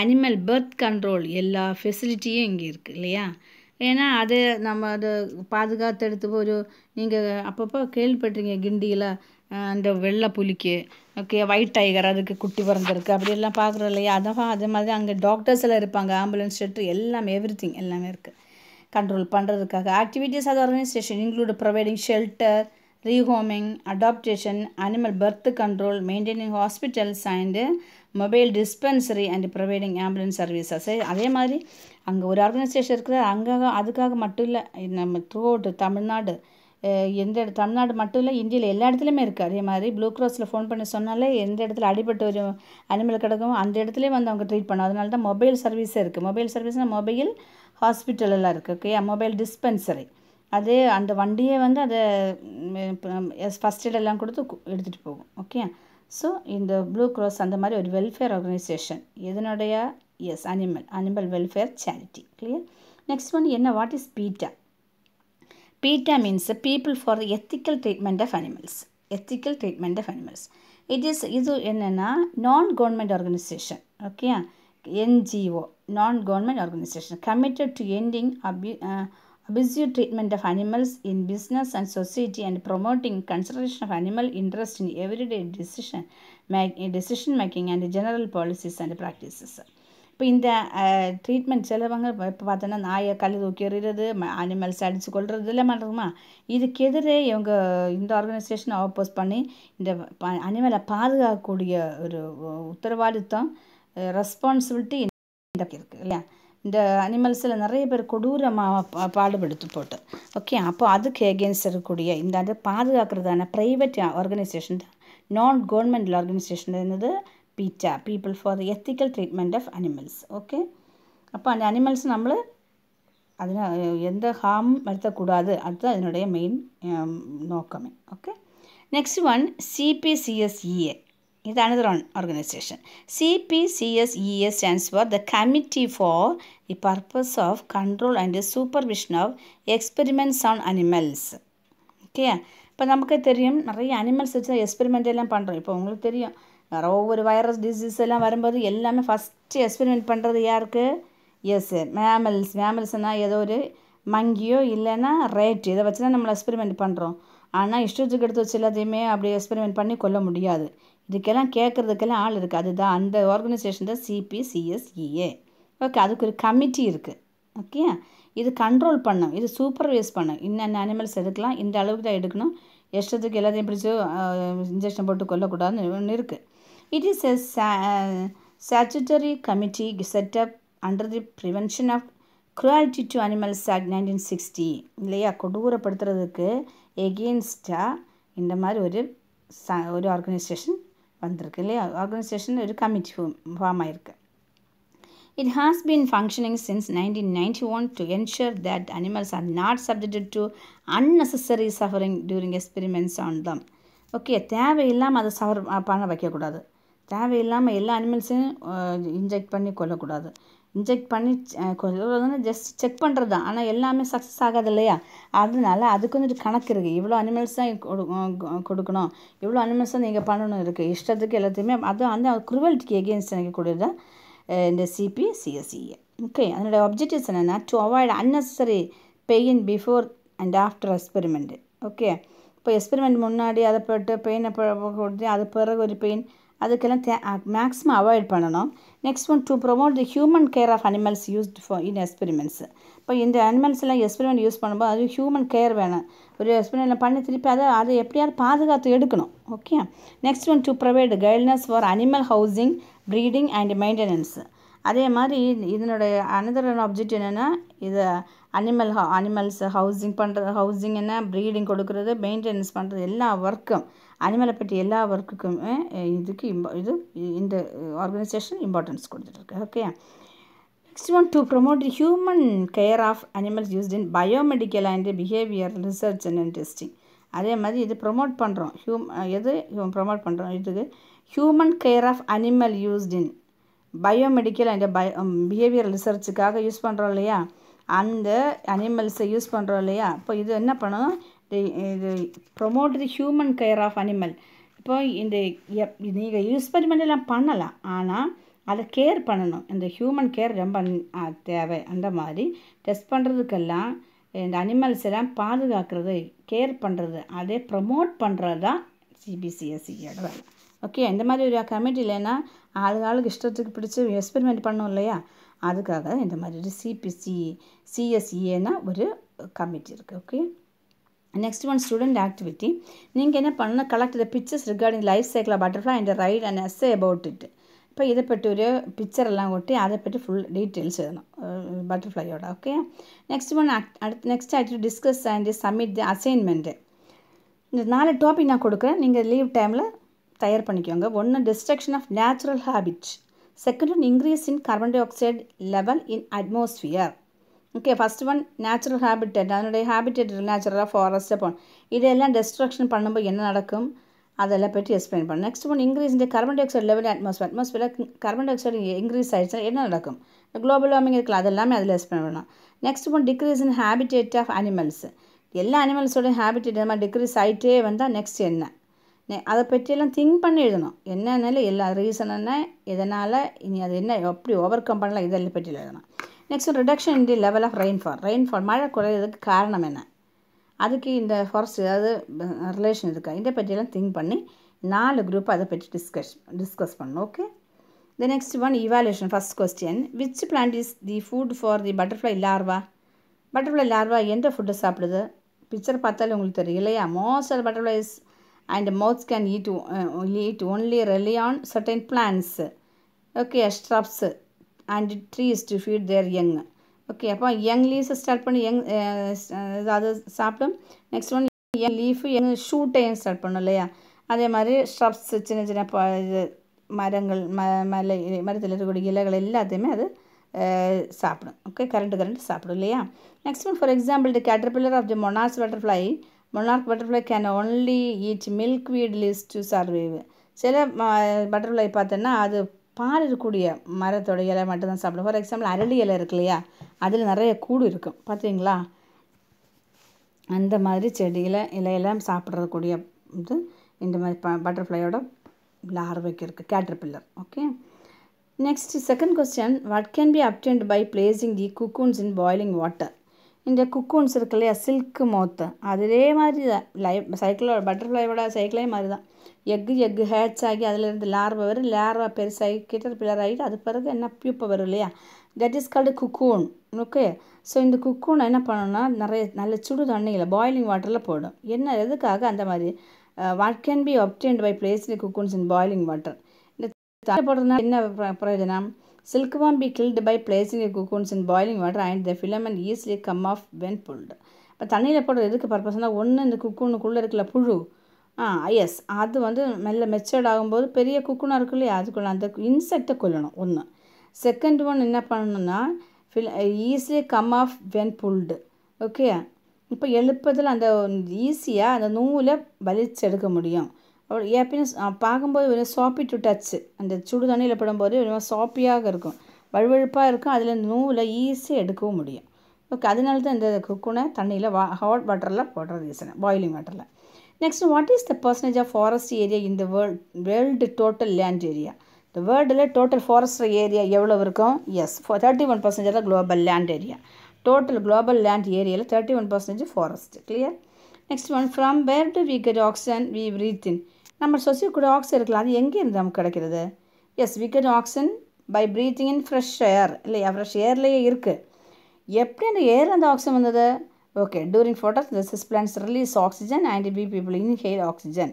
animal birth control எல்லா ஃபெசிலிட்டியும் இங்கே இருக்குது இல்லையா ஏன்னா அது நம்ம அது பாதுகாத்தெடுத்து ஒரு நீங்கள் அப்பப்போ கேள்விப்பட்டிருங்க கிண்டியில் அந்த வெள்ளை புலிக்கு ஓகே ஒயிட் டைகர் அதுக்கு குட்டி பிறந்திருக்கு அப்படியெல்லாம் பார்க்குறோம் இல்லையா அதான் அதே மாதிரி அங்கே டாக்டர்ஸ் எல்லாம் இருப்பாங்க ஆம்புலன்ஸ் ஷெல்டர் எல்லாமே எவ்ரி திங் எல்லாமே இருக்குது கண்ட்ரோல் பண்ணுறதுக்காக ஆக்டிவிட்டீஸ் அது organisation include providing shelter rehoming adaptation animal birth control maintaining hospitals and mobile dispensary and providing ambulance services அதே மாதிரி அங்கே ஒரு ஆர்கனைசேஷன் இருக்கிற அங்கே அதுக்காக மட்டும் இல்லை நம்ம த்ரூ தமிழ்நாடு எந்த தமிழ்நாடு மட்டும் இல்லை இந்தியாவில் எல்லா இடத்துலையுமே இருக்குது அதே மாதிரி ப்ளூ க்ராஸில் ஃபோன் பண்ணி சொன்னாலே எந்த இடத்துல அடிபட்டு ஒரு அனிமல் கிடக்கும் அந்த இடத்துலேயே வந்து அவங்க ட்ரீட் பண்ணும் அதனால தான் மொபைல் சர்வீஸே இருக்குது மொபைல் சர்வீஸ்னால் மொபைல் ஹாஸ்பிட்டல் எல்லாம் இருக்குது ஓகே மொபைல் டிஸ்பென்சரி அது அந்த வண்டியே வந்து அதை ஃபஸ்ட் எய்ட் எல்லாம் கொடுத்து எடுத்துகிட்டு போகும் ஓகே ஸோ இந்த ப்ளூ க்ராஸ் அந்த மாதிரி ஒரு வெல்ஃபேர் ஆர்கனைசேஷன் எதனுடைய yes animal animal welfare charity clear next one என்ன what is PETA PETA means people for ethical treatment of animals ethical treatment of animals it is இது என்னென்னா non government organisation okay NGO non government organisation committed to ending அப்யூ abusive treatment of animals in business and society and promoting consideration of animal interest in everyday decision making decision making and general policies and practices இப்போ இந்த treatment சிலவங்க இப்போ பார்த்தோன்னா நாயை கல் தூக்கி எறிகிறது animals அடித்து கொள்வது இதெல்லாம் பண்ணுறோமா இதுக்கெதிரே இவங்க இந்த ஆர்கனைசேஷனை ஆப்போஸ் பண்ணி இந்த அனிமலை பாதுகாக்கக்கூடிய ஒரு உத்தரவாதித்தம் ரெஸ்பான்சிபிலிட்டி இந்த இருக்குது இல்லையா இந்த அனிமல்ஸில் நிறைய பேர் கொடூரமாக பாடுபடுத்து போட்டு ஓகே அப்போ அதுக்கு எகேன்ஸ்ட் இருக்கக்கூடிய இந்த அது பாதுகாக்கிறதான ப்ரைவேட் ஆர்கனைசேஷன் தான் நான் கவர்மெண்டல் ஆர்கனைசேஷன் என்னது PETA people for ethical treatment of animals okay அப்போ அந்த அனிமல்ஸ் நம்ம അതിന് எந்த ஹார்ம் வருத்தக்கூடாது அதுதான் அதனுடைய மெயின் um, நோக்கமே okay next one CPCSEA is another organisation CPCSES e stands for the Committee for the Purpose of Control and Supervision of Experiments on Animals. Okay இப்போ நமக்கு தெரியும் நிறைய அனிமல்ஸ் வச்சு தான் எக்ஸ்பெரிமெண்ட் எல்லாம் பண்ணுறோம் இப்போ உங்களுக்கு தெரியும் வேறு ஒவ்வொரு வைரஸ் டிசீஸ் எல்லாம் வரும்போது எல்லாமே ஃபஸ்ட்டு எக்ஸ்பெரிமெண்ட் பண்ணுறது யாருக்கு எஸ் மேமல்ஸ் மேமல்ஸ்னால் ஏதோ ஒரு மங்கியோ இல்லைன்னா ரேட் இதை வச்சு தான் நம்மளை எக்ஸ்பெரிமெண்ட் பண்ணுறோம் ஆனால் இஷ்டத்துக்கு எடுத்து வச்சு எல்லாத்தையுமே அப்படி எக்ஸ்பெரிமெண்ட் பண்ணி கொல்ல முடியாது இதுக்கெல்லாம் கேட்குறதுக்கெல்லாம் ஆள் இருக்குது அதுதான் அந்த ஆர்கனைசேஷன் தான் சிபிசிஎஸ்இஏ ஓகே e அதுக்கு ஒரு கமிட்டி இருக்குது ஓகே இது கண்ட்ரோல் பண்ணும் இது சூப்பர்வைஸ் பண்ணும் இன்னென்ன அனிமல்ஸ் எடுக்கலாம் இந்த அளவுக்கு தான் எடுக்கணும் இஷ்டத்துக்கு எல்லாத்தையும் பிடிச்சி இன்ஜெக்ஷன் போட்டு கொல்லக்கூடாதுன்னு ஒன்று இருக்குது it is a statutory committee setup under the prevention of of to animals act nineteen sixty இல்லையா கொடூரப்படுத்துறதுக்கு எகெயின்ஸ்டாக இந்த மாதிரி ஒரு ச ஒரு ஆர்கனைசேஷன் வந்திருக்கு இல்லையா ஆர்கனைசேஷன் ஒரு committee form form has been functioning since nineteen ninety one to ensure that animals are not subjected to unnecessary suffering during experiments on them okay தேவையில்லாமல் அதை சஃபர் பண்ண வைக்கக்கூடாது தேவையில்லாமல் எல்லா அனிமல்ஸையும் இன்ஜெக்ட் பண்ணி கொள்ளக்கூடாது இன்ஜெக்ட் பண்ணி ஜஸ்ட் செக் பண்ணுறது தான் ஆனால் எல்லாமே சக்ஸஸ் ஆகாது இல்லையா அதனால அதுக்கு வந்துட்டு கணக்கு இருக்குது இவ்வளோ அனிமல்ஸ் தான் கொடுக்கணும் இவ்வளோ அனிமல்ஸ் தான் நீங்கள் பண்ணணும் இருக்குது இஷ்டத்துக்கு எல்லாத்தையுமே அதுவும் அந்த குருவல்ட்டிக்கு எகேன்ஸ்ட் எனக்கு தான் இந்த சிபி சிஎஸ்சிஏ ஓகே அதனுடைய அப்ஜெக்டிவ்ஸ் என்னென்னா to avoid unnecessary pain before and after experiment okay இப்போ எக்ஸ்பெரிமெண்ட் முன்னாடி அதை போட்டு பெயினை கொடுத்து அது பிறகு ஒரு பெயின் அதுக்கெல்லாம் தே மேக்ஸிமம் அவாய்ட் பண்ணணும் next one to promote the human care of animals used for in experiments இப்போ இந்த அனிமல்ஸ் எல்லாம் எக்ஸ்பெரிமெண்ட் யூஸ் பண்ணும்போது அது ஹியூமன் கேர் வேணும் ஒரு எக்ஸ்பெரிமெண்ட் பண்ணி திருப்பி அதை அதை எப்படியாவது பாதுகாத்து எடுக்கணும் okay next one to provide guidance for animal housing breeding and maintenance அதே மாதிரி இதனுடைய அனதர் ஆப்ஜெக்ட் என்னென்னா இதை அனிமல் அனிமல்ஸ் ஹவுசிங் பண்ணுறது ஹவுசிங் என்ன ப்ரீடிங் கொடுக்கறது மெயின்டெனன்ஸ் பண்ணுறது எல்லா ஒர்க்கும் அனிமலை பற்றி எல்லா ஒர்க்குக்குமே இதுக்கு இம்ப இது இந்த ஆர்கனைசேஷன் இம்பார்ட்டன்ஸ் கொடுத்துட்ருக்கு okay next one to promote human care of animals used in biomedical and behaviour research and testing அதே மாதிரி இது ப்ரொமோட் பண்ணுறோம் ஹியூம் எது ப்ரொமோட் பண்ணுறோம் இதுக்கு human care of animal used in biomedical and bio behaviour ரிசர்ச்சுக்காக use பண்ணுறோம் இல்லையா அந்த அனிமல்ஸை யூஸ் பண்ணுறோம் இல்லையா இப்போ இது என்ன பண்ணணும் இது promote the human care of animal இப்போ இந்த நீங்கள் யூஸ் எல்லாம் பண்ணலாம் ஆனால் அதை கேர் பண்ணணும் இந்த ஹியூமன் கேர் ரொம்ப தேவை அந்த மாதிரி டெஸ்ட் பண்ணுறதுக்கெல்லாம் இந்த அனிமல்ஸ் எல்லாம் பாதுகாக்கிறது கேர் பண்ணுறது அதே ப்ரமோட் பண்ணுறது தான் சிபிசிஎஸ்சியோட e வேலை ஓகே இந்த மாதிரி ஒரு கமிட்டி இல்லைன்னா ஆளுக்கு இஷ்டத்துக்கு பிடிச்சி எக்ஸ்பெரிமெண்ட் பண்ணோம் இல்லையா அதுக்காக இந்த மாதிரி ஒரு சிபிசி சிஎஸ்இஏன்னா e ஒரு கமிட்டி இருக்குது okay next one student activity நீங்கள் என்ன பண்ணணும் collect the pictures regarding life cycle butterfly and write and essay about it இப்போ இதை பற்றி ஒரு பிக்சர் எல்லாம் கொட்டி அதை பற்றி ஃபுல் டீட்டெயில்ஸ் எழுதணும் பட்டர்ஃப்ளையோட ஓகே நெக்ஸ்ட் ஒன் அடுத்து next active discuss and submit the assignment இந்த நாலு டாபிக் நான் கொடுக்குறேன் நீங்கள் லீவ் டைமில் தயார் பண்ணிக்கோங்க ஒன்று destruction of natural habit second one increase in carbon dioxide level in atmosphere okay first one natural habitat அதனுடைய ஹேபிட்டட் நேச்சுரலாக ஃபாரஸ்ட்டை போகணும் இதெல்லாம் டெஸ்ட்ரக்ஷன் பண்ணும்போது என்ன நடக்கும் அதெல்லாம் பற்றி எக்ஸ்பிளைன் பண்ணும் நெக்ஸ்ட் ஒன் இன்க்ரீஸ் இந்த carbon dioxide level atmosphere அட்மாஸ்ஃபியரில் கார்பன் டை ஆக்சைடு இன்க்ரீஸ் ஆயிடுச்சுன்னா என்ன நடக்கும் குளோபல் வார்மிங் இருக்கலாம் அதெல்லாமே அதில் எக்ஸ்பிளைன் பண்ணலாம் next one decrease in habitat of animals எல்லா அனிமல்ஸோடய ஹேபிட்டேட் மாதிரி டிக்ரீஸ் ஆகிட்டே வந்தால் நெக்ஸ்ட் என்ன அதை பற்றியெல்லாம் திங்க் பண்ணி எழுதணும் என்னென்னாலும் எல்லா ரீசன் என்ன இதனால் இனி அது என்ன எப்படி ஓவர் கம் பண்ணலாம் இதெல்லாம் பற்றி எழுதணும் next reduction in the level of rainfall rainfall மழை குறையிறதுக்கு காரணம் என்ன அதுக்கு இந்த ஃபாரஸ்ட் ஏதாவது ரிலேஷன் இருக்கா இதை பற்றியெல்லாம் திங்க் பண்ணி நாலு குரூப் அதை பற்றி டிஸ்கஷ் டிஸ்கஸ் பண்ணணும் okay the next one evaluation first question which plant is the food for the butterfly larva butterfly larva எந்த ஃபுட்டை சாப்பிடுது பிக்சர் பார்த்தாலே உங்களுக்கு தெரியும் இல்லையா most of butterflies and moths can eat eat only rely on certain plants okay shrubs and trees to feed their young okay அப்போ young லீவ்ஸை start பண்ணி யங் அது சாப்பிடும் next one young leaf young ஷூட்டையும் ஸ்டார்ட் பண்ணும் இல்லையா அதே மாதிரி ஸ்ட்ரப்ஸ் சின்ன சின்ன இது மரங்கள் ம மலை மரத்தில் இருக்கக்கூடிய இலைகள் எல்லாத்தையுமே அது eh, சாப்பிடும் ஓகே கரண்ட் கரண்ட் சாப்பிடும் இல்லையா next one for example the caterpillar of the monarch butterfly monarch butterfly can only eat milkweed leaves to survive சில பட்டர்ஃப்ளை பார்த்தோன்னா அது பால் இருக்கக்கூடிய மரத்தோட இலை மட்டும்தான் சாப்பிடும் ஃபார் எக்ஸாம்பிள் அரளி இலை இருக்கு இல்லையா அதில் நிறைய கூடு இருக்கும் பார்த்தீங்களா அந்த மாதிரி செடியில் இலையெல்லாம் சாப்பிட்றக்கூடிய இது இந்த மாதிரி ப பட்டர்ஃப்ளையோட லார்வைக்கு இருக்குது caterpillar okay next second question what can be obtained by placing the cocoons in boiling water இந்த குக்கூன்ஸ் இருக்கு இல்லையா சில்க்கு மோத்து அதே மாதிரி தான் லைவ் சைக்கிளோட பட்டர்ஃப்ளையோட சைக்கிளே மாதிரி தான் எக்கு எக்கு ஹேட்ச் ஆகி அதிலிருந்து லார்வை வரும் லார்வா பெருசாகி கிட்டர் பிளர் ஆகிட்டு அது பிறகு என்ன பியூப்பை வரும் இல்லையா that is called cocoon okay so இந்த குக்கூனை என்ன பண்ணணும்னா நிறைய நல்ல சுடு தண்ணியில் பாய்லிங் வாட்டரில் போடும் என்ன எதுக்காக அந்த மாதிரி what can be obtained by place cocoons in boiling water இந்த தண்ணி போடுறதுனால என்ன பிரயோஜனம் silkworm be killed by the cocoons in boiling water and the filament easily come off when pulled இப்போ தண்ணியில் போடுறது எதுக்கு பர்பஸ்னால் ஒன்று இந்த குக்கூனுக்குள்ளே இருக்கல புழு ஆ எஸ் அது வந்து மெல்ல மெச்சர்ட் ஆகும்போது பெரிய குக்குனாக இருக்கும் இல்லையா அதுக்குள்ள அந்த இன்செக்டை கொல்லணும் ஒன்று செகண்ட் ஒன் என்ன பண்ணணும்னா ஃபில் easily come off when pulled okay இப்போ எழுப்பதில் அந்த ஈஸியாக அந்த நூலை வலிச்செடுக்க முடியும் ஹேப்பினஸ் பார்க்கும்போது வெறும் சாப்பி டு டச்சு அந்த சுடு தண்ணியில் படும்போது வெறும் சாப்பியாக இருக்கும் வழுவழுப்பாக இருக்கும் அதில் நூலை ஈஸியாக எடுக்கவும் முடியும் ஓகே அதனால தான் இந்த குக்குனை தண்ணியில் வா ஹாட் வாட்டரில் போடுறது ஈஸியாக பாயிலிங் வாட்டரில் next what is the percentage of forest area இந்த world world total land area இந்த வேர்ல்டில் டோட்டல் ஃபாரஸ்ட் ஏரியா எவ்வளோ இருக்கும் எஸ் தேர்ட்டி ஒன் பர்சன்டேஜ் தான் global land area total global land ஏரியாவில் thirty one percentage forest clear next one from where do we get oxygen we breathe in நம்ம சொசைக்குள்ள oxygen இருக்கலாம் அது எங்கேருந்து நமக்கு கிடைக்கிறது yes we get by breathing in fresh air இல்லையா fresh ஏர்லேயே இருக்குது எப்படி அந்த ஏர் அந்த ஆக்சிஜன் வந்தது okay during photosynthesis plants release oxygen and பி பீப்புள் இன்ஹேல் ஆக்சிஜன்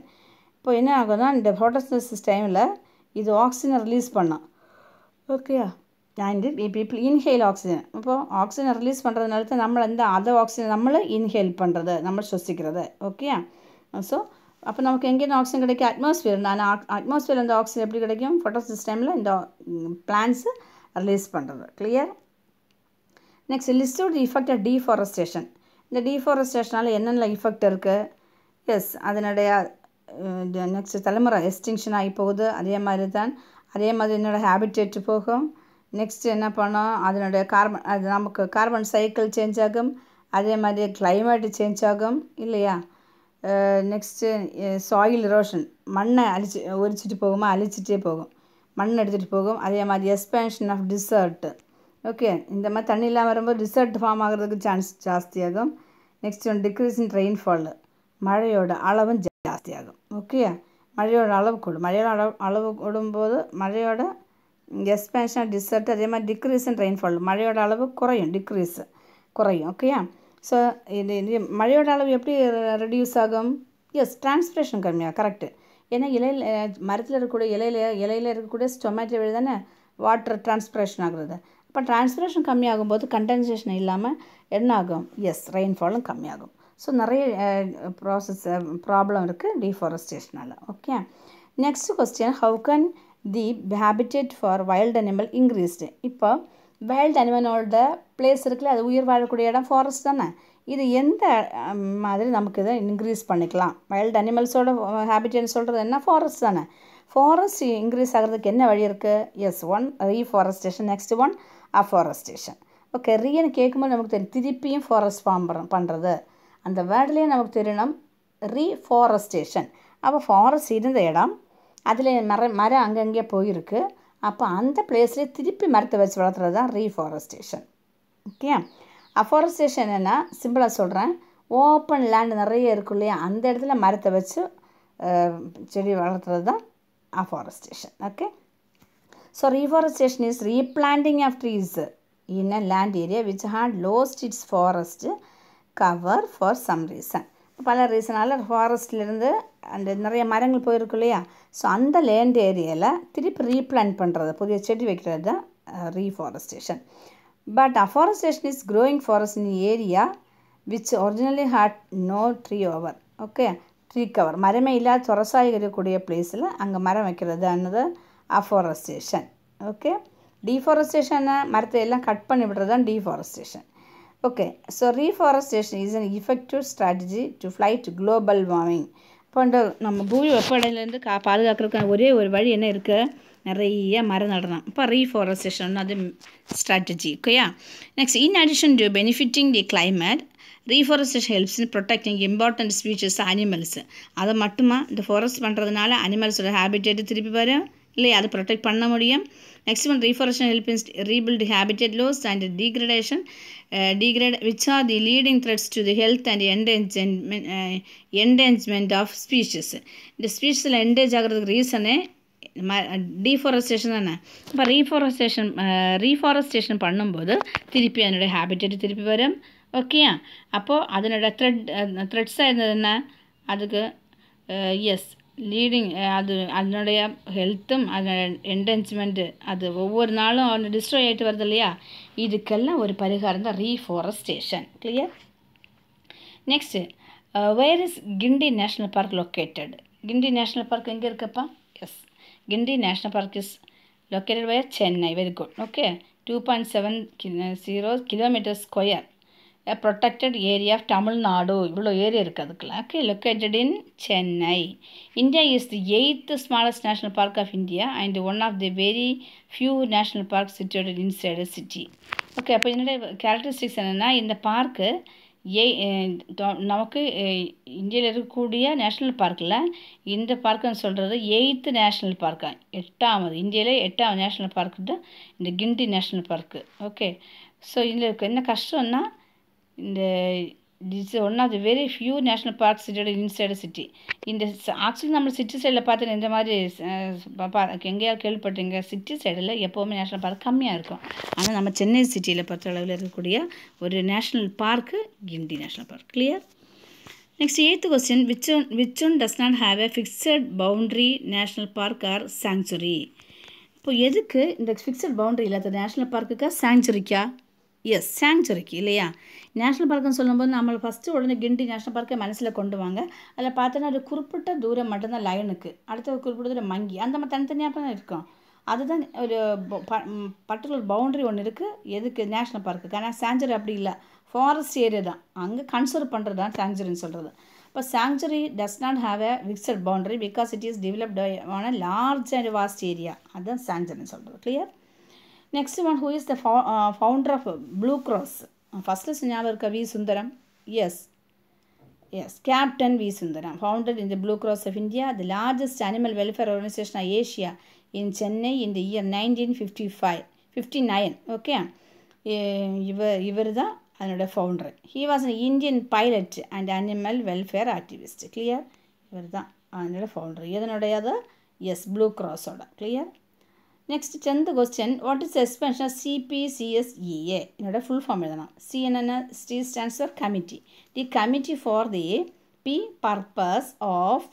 இப்போ என்ன ஆகுதுன்னா இந்த ஃபோட்டோசிந்தசிஸ் டைமில் இது ஆக்சிஜனை ரிலீஸ் பண்ணோம் ஓகேயா அண்ட் பி பீப்புள் இன்ஹேல் ஆக்சிஜன் இப்போ ஆக்சிஜனை ரிலீஸ் பண்ணுறதுனால தான் நம்மளை இந்த அதர் ஆக்சிஜன் நம்மளை இன்ஹெயில் பண்ணுறது நம்ம சுவசிக்கிறது ஓகேயா ஸோ அப்போ நமக்கு எங்கேருந்து ஆக்சிஜன் கிடைக்கும் அட்மாஸ்ஃபியர் ஆனால் அட்மாஸ்ஃபியர் இந்த ஆக்சிஜன் எப்படி கிடைக்கும் ஃபோட்டோ சிஸ்டமில் இந்த பிளான்ஸு ரிலீஸ் பண்ணுறது clear next list of the effect of deforestation இந்த டீஃபாரஸ்டேஷனால் என்னென்ன இஃபெக்ட் இருக்குது எஸ் அதனுடைய நெக்ஸ்ட் தலைமுறை எஸ்டிங்ஷன் ஆகி போகுது அதே மாதிரி தான் அதே மாதிரி என்னோடய ஹேபிடேட் போகும் நெக்ஸ்ட் என்ன பண்ணோம் அதனுடைய கார்பன் அது நமக்கு கார்பன் சைக்கிள் சேஞ்ச் ஆகும் அதே மாதிரி கிளைமேட்டு சேஞ்ச் ஆகும் இல்லையா நெக்ஸ்ட்டு சாயில் ரோஷன் மண்ணை அழிச்சு ஒரிச்சிட்டு போகுமா அழிச்சிட்டே போகும் மண் எடுத்துகிட்டு போகும் அதே மாதிரி எக்ஸ்பேன்ஷன் ஆஃப் டிசர்ட்டு ஓகே இந்த மாதிரி தண்ணி இல்லாமல் வரும்போது டிசர்ட் ஃபார்ம் ஆகிறதுக்கு சான்ஸ் ஜாஸ்தியாகும் next one decrease in rainfall மழையோட அளவும் ஜாஸ்தியாகும் ஓகே மழையோட அளவு கூடும் மழையோட அளவு அளவு கூடும்போது மழையோட எக்ஸ்பேன்ஷன் டிசர்ட் அதே மாதிரி டிக்ரீஸ் இன் ரெயின்ஃபால் மழையோட அளவு குறையும் டிக்ரீஸ் குறையும் ஓகேயா ஸோ இது மழையோட அளவு எப்படி ரெடியூஸ் ஆகும் எஸ் டிரான்ஸ்பிரேஷன் கம்மியாக கரெக்டு ஏன்னா இலையில் மரத்தில் இருக்கக்கூடிய இலையில இலையில் இருக்கக்கூடிய ஸ்டொமேட்டோ வழி தானே வாட்டர் டிரான்ஸ்பிரேஷன் ஆகுறது அப்போ டிரான்ஸ்பிரேஷன் கம்மியாகும் போது கண்டென்சேஷன் இல்லாமல் என்ன ஆகும் எஸ் ரெயின்ஃபாலும் கம்மியாகும் ஸோ நிறைய ப்ராசஸ் ப்ராப்ளம் இருக்குது டீஃபாரஸ்டேஷனால் okay next question how can the habitat for wild animal increased இப்போ வைல்டு அனிமனோட பிளேஸ் இருக்குல்ல அது உயிர் வாழக்கூடிய இடம் ஃபாரஸ்ட் தானே இது எந்த மாதிரி நமக்கு இதை இன்க்ரீஸ் பண்ணிக்கலாம் வைல்டு அனிமல்ஸோட ஹேபிட்டேன்னு சொல்கிறது என்ன ஃபாரஸ்ட் தானே ஃபாரஸ்ட் இன்க்ரீஸ் ஆகிறதுக்கு என்ன வழி இருக்குது yes one reforestation next one afforestation okay ரீன்னு கேட்கும்போது நமக்கு தெரியும் திருப்பியும் ஃபாரஸ்ட் ஃபார்ம் பண்ணுறது அந்த வேர்டிலேயே நமக்கு தெரியணும் ரீஃபாரஸ்டேஷன் அப்போ ஃபாரஸ்ட் இருந்த இடம் அதில் மர மரம் அங்கங்கே போயிருக்கு அப்போ அந்த பிளேஸ்லேயே திருப்பி மரத்தை வச்சு வளர்த்துறது தான் ரீஃபாரஸ்டேஷன் ஓகே அஃபாரஸ்டேஷன் என்ன சிம்பிளாக சொல்கிறேன் ஓப்பன் லேண்டு நிறைய இருக்கும் இல்லையா அந்த இடத்துல மரத்தை வச்சு செடி வளர்த்துறது தான் afforestation okay so reforestation is replanting of trees in a land area which had lost its forest cover for some reason பல ரீசனால் ஃபாரஸ்ட்லேருந்து அந்த நிறைய மரங்கள் போயிருக்கு இல்லையா ஸோ அந்த லேண்ட் ஏரியாவில் திருப்பி ரீப்ளான் பண்ணுறது புதிய செடி வைக்கிறது தான் reforestation but afforestation is growing forest in area which originally had no tree over okay tree cover மரமே இல்லாத துரசாய் இருக்கக்கூடிய பிளேஸில் அங்கே மரம் வைக்கிறது அன்னது அஃபாரஸ்டேஷன் ஓகே டீஃபாரஸ்டேஷனை மரத்தை எல்லாம் கட் பண்ணி விடுறது தான் deforestation Okay, so reforestation is an effective strategy to fight global warming இப்போ நம்ம பூமி வெப்படையிலேருந்து கா பாதுகாக்கிறதுக்கான ஒரே ஒரு வழி என்ன இருக்குது நிறைய மரம் நடலாம் இப்போ ரீஃபாரஸ்டேஷன் அது ஸ்ட்ராட்டஜி ஓகேயா next in addition to benefiting the climate reforestation helps in protecting important species animals அதை மட்டுமா இந்த ஃபாரஸ்ட் பண்ணுறதுனால அனிமல்ஸோட ஹேபிட்டேட்டு திருப்பி வரும் இல்லையா அது ப்ரொடெக்ட் பண்ண முடியும் next one reforestation helps in rebuild habitat loss and degradation degrade which are the leading threats to the health and endangerment endangerment of species இந்த ஸ்பீஷஸில் என்டேஜ் ஆகிறதுக்கு ரீசனே ம டீஃபாரஸ்டேஷன் தானே இப்போ ரீஃபாரஸ்டேஷன் ரீஃபாரஸ்டேஷன் பண்ணும்போது திருப்பி அதனுடைய ஹேபிட்டட் திருப்பி வரும் ஓகேயா அப்போது அதனோட த்ரெட் த்ரெட்ஸாக இருந்தது என்ன அதுக்கு எஸ் uh, லீடிங் அது அதனுடைய ஹெல்த்தும் அதனுடைய என்டென்ச்மெண்ட்டு அது ஒவ்வொரு நாளும் அவனை டிஸ்ட்ராய் ஆகிட்டு வருது இல்லையா இதுக்கெல்லாம் ஒரு பரிகாரம் தான் reforestation clear next where is Guindy national park located Guindy national park எங்கே இருக்குப்பா yes Guindy national park is located where Chennai very good okay two point seven zero kilometre square a protected area of Tamil Nadu இவ்வளோ ஏரியா இருக்குது அதுக்குள்ள okay located in Chennai India is the eighth smallest national park of India and one of the very few national park situated inside city okay அப்போ என்னுடைய characteristics என்னென்னா இந்த park ஏ நமக்கு இந்தியாவில் இருக்கக்கூடிய நேஷ்னல் பார்க்கில் இந்த பார்க்குன்னு சொல்கிறது எயித்து நேஷ்னல் பார்க்கா எட்டாவது இந்தியாவிலே எட்டாவது நேஷ்னல் பார்க்குட்டு இந்த Guindy national park okay so இதில் இருக்க என்ன கஷ்டம்னா இந்த it's one of the very few national park சிட்டியோட இன்சைடு சிட்டி இந்த ஆக்சுவலி நம்ம சிட்டி சைடில் பார்த்து இந்த மாதிரி எங்கேயாவது கேள்விப்பட்டீங்க சிட்டி சைடில் எப்போவுமே நேஷ்னல் பார்க் கம்மியாக இருக்கும் ஆனால் நம்ம சென்னை சிட்டியில் பொறுத்த அளவில் இருக்கக்கூடிய ஒரு national park Guindy national park clear next eighth question which one which one does not have a fixed boundary national park or sanctuary இப்போ எதுக்கு இந்த ஃபிக்ஸட் பவுண்ட்ரி இல்லாத நேஷ்னல் பார்க்குக்கா சாங்சுரிக்கா எஸ் சாங்சுரிக்கு இல்லையா நேஷ்னல் பார்க்குன்னு சொல்லும்போது நம்ம ஃபஸ்ட்டு உடனே கிண்டி நேஷ்னல் பார்க்கை மனசில் கொண்டு வாங்க அதில் பார்த்தோன்னா ஒரு குறிப்பிட்ட தூரம் மட்டும்தான் லைனுக்கு அடுத்த ஒரு குறிப்பிட்ட தூரம் மங்கி அந்த மாதிரி தனித்தனியாக தான் இருக்கும் அதுதான் ஒரு பர்டிகுலர் பவுண்ட்ரி ஒன்று இருக்குது எதுக்கு நேஷ்னல் பார்க்கு ஆனால் சாஞ்சுரி அப்படி இல்லை ஃபாரஸ்ட் ஏரியா தான் அங்கே கன்சர்வ் பண்ணுறது தான் சாங்சுரின்னு சொல்கிறது இப்போ sanctuary does not have a fixed boundary because it is developed on large and vast area அதுதான் சாங்சுரின்னு சொல்கிறது clear next one who is the founder of Blue Cross first ഞാൻ ഓർക്കുക V Sundaram yes yes captain V Sundaram founded in the Blue Cross of India the largest animal welfare organisation of Asia in Chennai in the year nineteen fifty five fifty nine okay ഇവ ഇവർ the അതിനോട് founder he was an Indian pilot and animal welfare activist clear ഇവർ the അതിനോട് founder അത് yes blue ക്രോസോടെ clear next tenth question what is expansion of C P C S E A ഇതിനോട് full form എഴുതണം C N N C stands for committee the committee for the P purpose of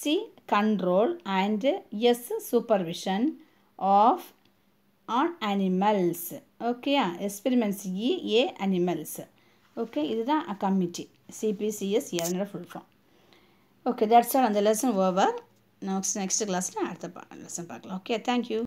C control and S supervision of on animals ah experiments E A animals okay ഇതാണ് ആ committee C P C S E അതിനോട് full form okay that's all and the lesson over next next ക്ലാസ്സിന് അടുത്ത lesson பார்க்கலாம் thank you